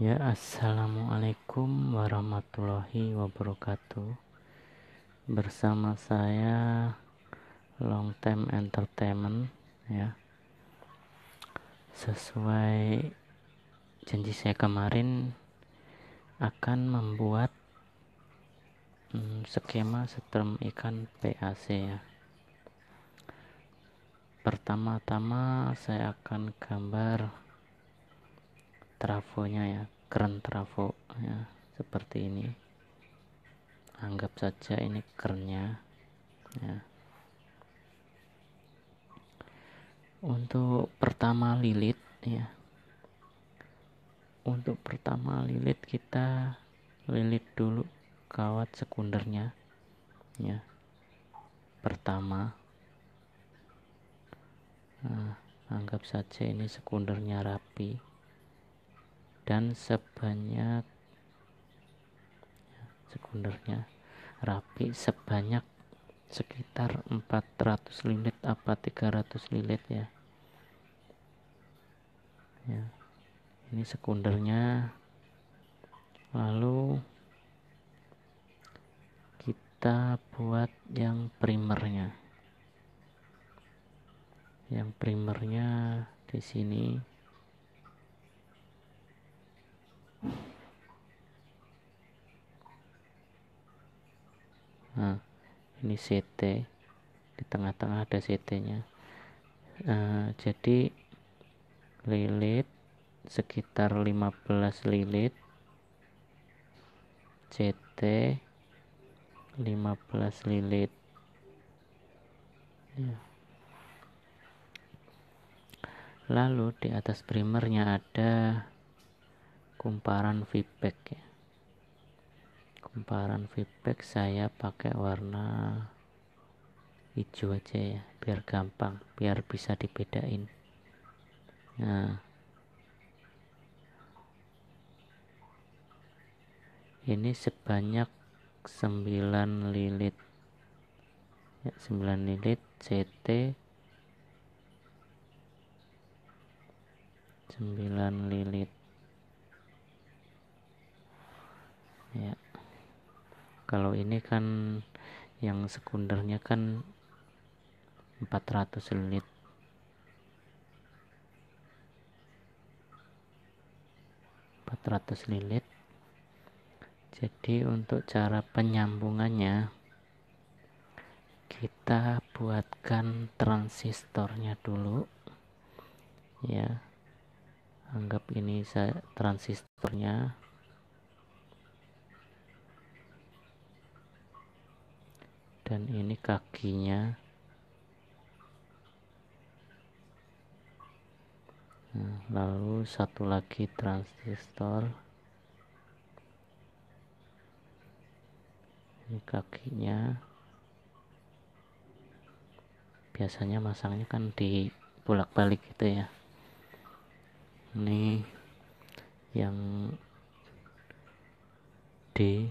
Ya, assalamualaikum warahmatullahi wabarakatuh. Bersama saya Long Time Entertainment ya. Sesuai janji saya kemarin akan membuat hmm, skema setrum ikan PAC ya. Pertama-tama saya akan gambar trafonya ya keren trafo ya seperti ini anggap saja ini kerennya ya untuk pertama lilit ya untuk pertama lilit kita lilit dulu kawat sekundernya ya pertama nah, anggap saja ini sekundernya rapi dan sebanyak sekundernya rapi sebanyak sekitar 400 lilit apa 300 lilit ya ya ini sekundernya lalu kita buat yang primernya yang primernya di sini nah, ini CT di tengah-tengah ada CT nya uh, eh, jadi lilit sekitar 15 lilit CT 15 lilit ya. lalu di atas primernya ada kumparan feedback ya Lemparan feedback saya pakai warna hijau aja ya, biar gampang, biar bisa dibedain. Nah, ini sebanyak 9 lilit ya, 9 lilit CT 9 lilit ya kalau ini kan yang sekundernya kan 400 empat ratus lilit jadi untuk cara penyambungannya kita buatkan transistornya dulu ya anggap ini saya transistornya dan ini kakinya nah, lalu satu lagi transistor ini kakinya biasanya masangnya kan di bolak-balik gitu ya ini yang di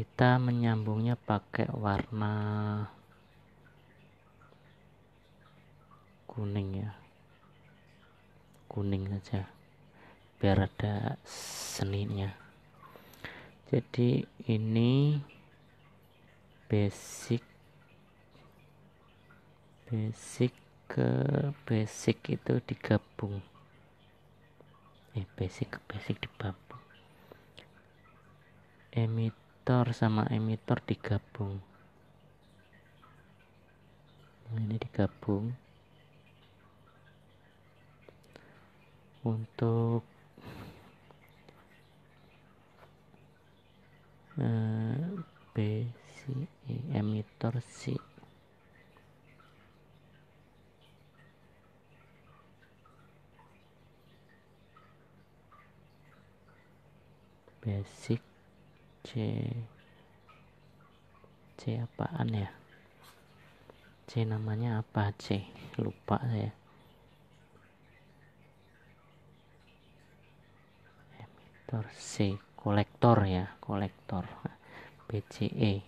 kita menyambungnya pakai warna kuning ya kuning saja biar ada seninya jadi ini basic basic ke basic itu digabung eh basic ke basic digabung emit emitor sama emitor digabung nah, ini digabung untuk basic eh, B C e, emitor C basic C C apaan ya C namanya apa C lupa saya emitor C kolektor ya kolektor BCE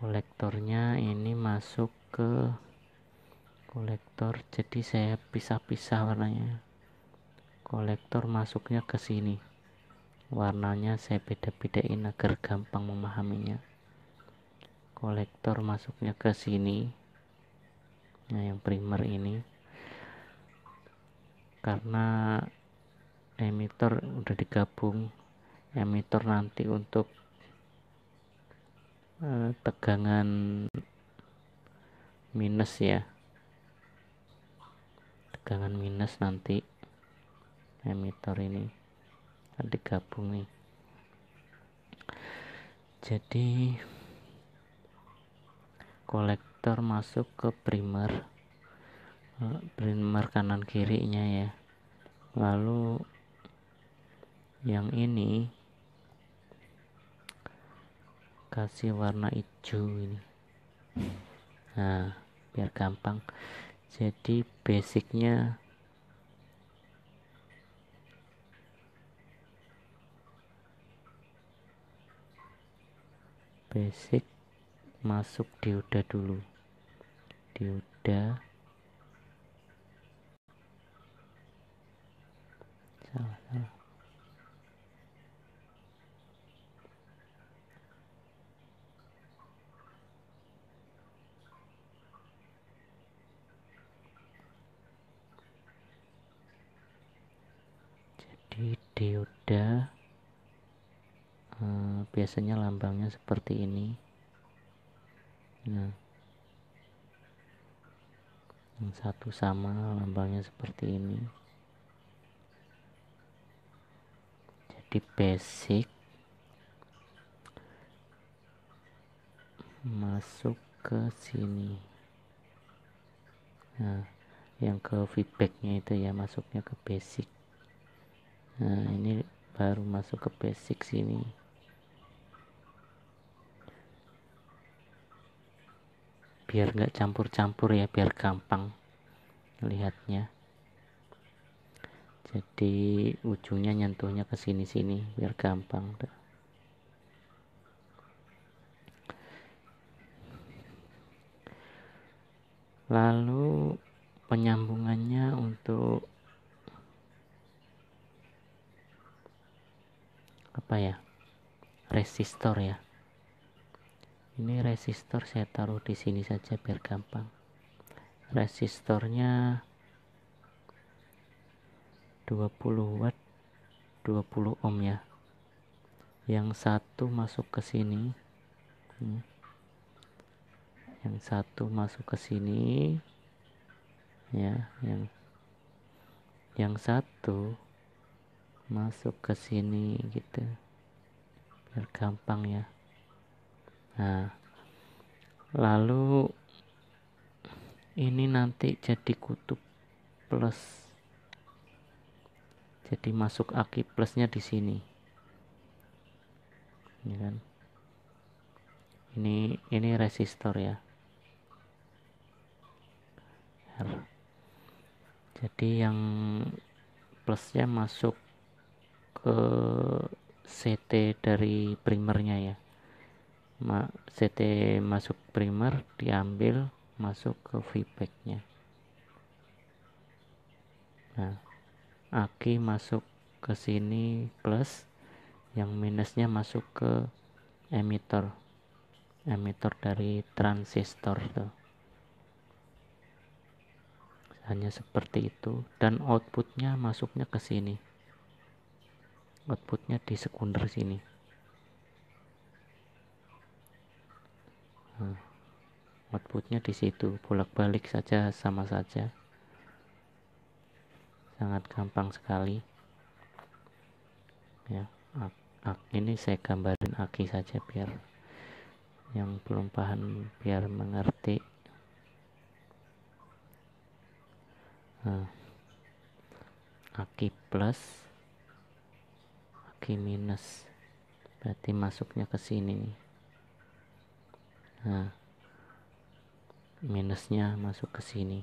kolektornya ini masuk ke kolektor jadi saya pisah-pisah warnanya kolektor masuknya ke sini warnanya saya beda-bedain agar gampang memahaminya kolektor masuknya ke sini nah yang primer ini karena emitter udah digabung emitter nanti untuk eh, tegangan minus ya tegangan minus nanti emitter ini nanti gabung nih jadi kolektor masuk ke primer eh, primer kanan kirinya ya lalu yang ini kasih warna hijau ini nah biar gampang jadi basicnya basic masuk dioda dulu dioda salah jadi dioda biasanya lambangnya seperti ini nah yang satu sama lambangnya seperti ini jadi basic masuk ke sini nah yang ke feedbacknya itu ya masuknya ke basic nah ini baru masuk ke basic sini biar nggak campur-campur ya biar gampang lihatnya jadi ujungnya nyentuhnya ke sini-sini biar gampang lalu penyambungannya untuk apa ya resistor ya ini resistor saya taruh di sini saja biar gampang resistornya 20 watt 20 ohm ya yang satu masuk ke sini hmm. yang satu masuk ke sini ya yang yang satu masuk ke sini gitu biar gampang ya Nah, lalu ini nanti jadi kutub plus. Jadi masuk aki plusnya di sini. Ini kan. Ini ini resistor ya. R. Jadi yang plusnya masuk ke CT dari primernya ya ma CT masuk primer diambil masuk ke feedbacknya. nah aki masuk ke sini plus yang minusnya masuk ke emitter emitter dari transistor itu. hanya seperti itu dan outputnya masuknya ke sini outputnya di sekunder sini Eh, outputnya di situ bolak-balik saja sama saja sangat gampang sekali ya ak, ak ini saya gambarin aki saja biar yang belum paham biar mengerti nah, aki plus aki minus berarti masuknya ke sini nih nah minusnya masuk ke sini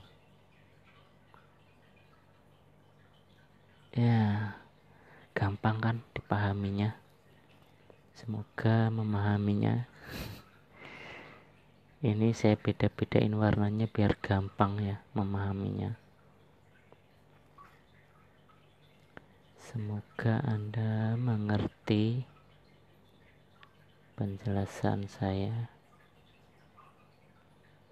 ya gampang kan dipahaminya semoga memahaminya ini saya beda-bedain warnanya biar gampang ya memahaminya semoga anda mengerti penjelasan saya